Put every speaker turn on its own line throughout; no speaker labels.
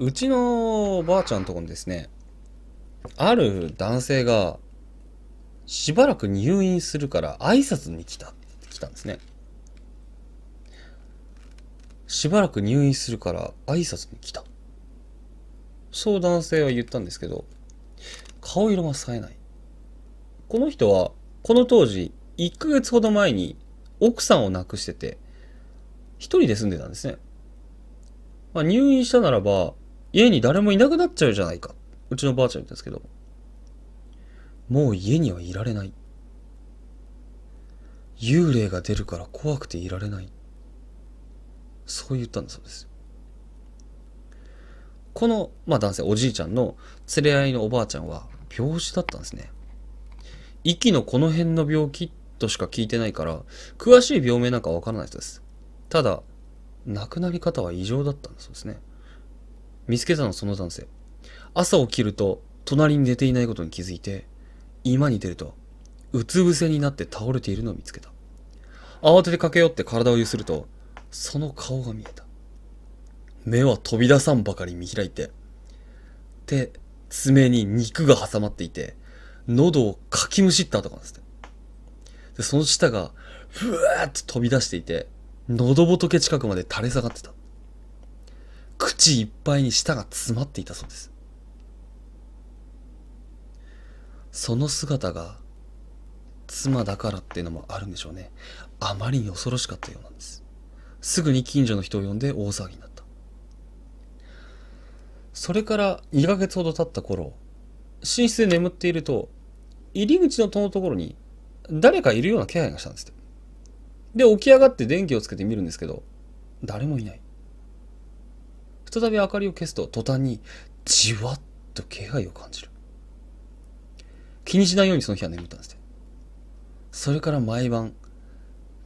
うちのばあちゃんとこにですね、ある男性が、しばらく入院するから挨拶に来た、来たんですね。しばらく入院するから挨拶に来た。そう男性は言ったんですけど、顔色が冴えない。この人は、この当時、1ヶ月ほど前に奥さんを亡くしてて、一人で住んでたんですね。まあ、入院したならば、家に誰もいなくなっちゃうじゃないか。うちのばあちゃんですけど。もう家にはいられない。幽霊が出るから怖くていられない。そう言ったんだそうです。この、まあ、男性、おじいちゃんの連れ合いのおばあちゃんは病死だったんですね。息のこの辺の病気としか聞いてないから、詳しい病名なんかわからない人です。ただ、亡くなり方は異常だったんだそうですね。見つけたのその男性。朝起きると、隣に寝ていないことに気づいて、今に出ると、うつ伏せになって倒れているのを見つけた。慌てて駆け寄って体を揺すると、その顔が見えた。目は飛び出さんばかり見開いて、手、爪に肉が挟まっていて、喉をかきむしった跡がんですね。その舌が、ふわーっと飛び出していて、喉仏近くまで垂れ下がってた。口いっぱいに舌が詰まっていたそうです。その姿が妻だからっていうのもあるんでしょうね。あまりに恐ろしかったようなんです。すぐに近所の人を呼んで大騒ぎになった。それから2ヶ月ほど経った頃、寝室で眠っていると、入り口の戸のところに誰かいるような気配がしたんですって。で、起き上がって電気をつけてみるんですけど、誰もいない。再び明かりを消すと途端にじわっと気配を感じる。気にしないようにその日は眠ったんですね。それから毎晩、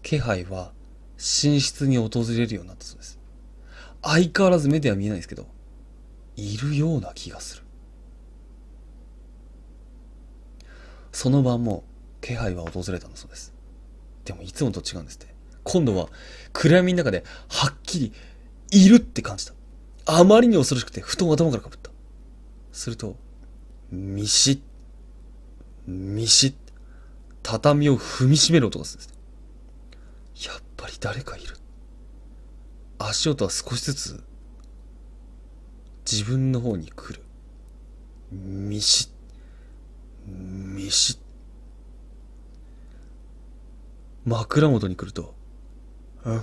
気配は寝室に訪れるようになったそうです。相変わらず目では見えないですけど、いるような気がする。その晩も気配は訪れたんだそうです。でもいつもと違うんですって。今度は暗闇の中ではっきりいるって感じた。あまりに恐ろしくて、布団を頭からかぶった。すると、ミシッ、ミシッ、畳を踏みしめる音がするんです。やっぱり誰かいる。足音は少しずつ、自分の方に来る。ミシッ、ミシッ。枕元に来ると、うう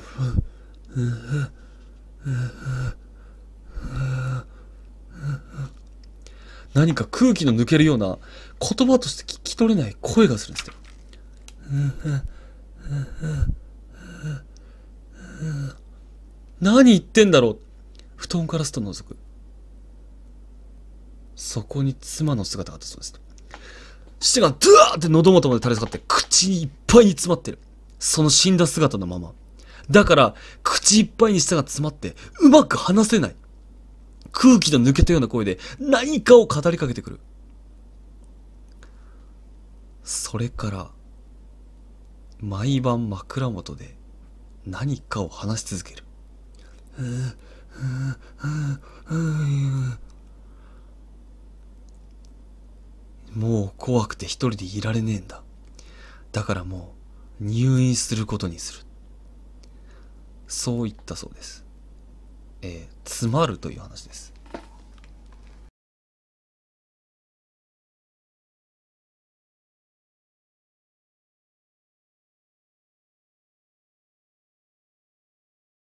何か空気の抜けるような言葉として聞き取れない声がするんですよ。何言ってんだろう布団からすと覗く。そこに妻の姿があったそうです。父がドゥワーって喉元まで垂れ下がって口にいっぱいに詰まってる。その死んだ姿のまま。だから、口いっぱいに舌が詰まって、うまく話せない。空気の抜けたような声で何かを語りかけてくる。それから、毎晩枕元で何かを話し続ける。もう怖くて一人でいられねえんだ。だからもう入院することにする。そう言ったそうです。えー、詰まるという話です。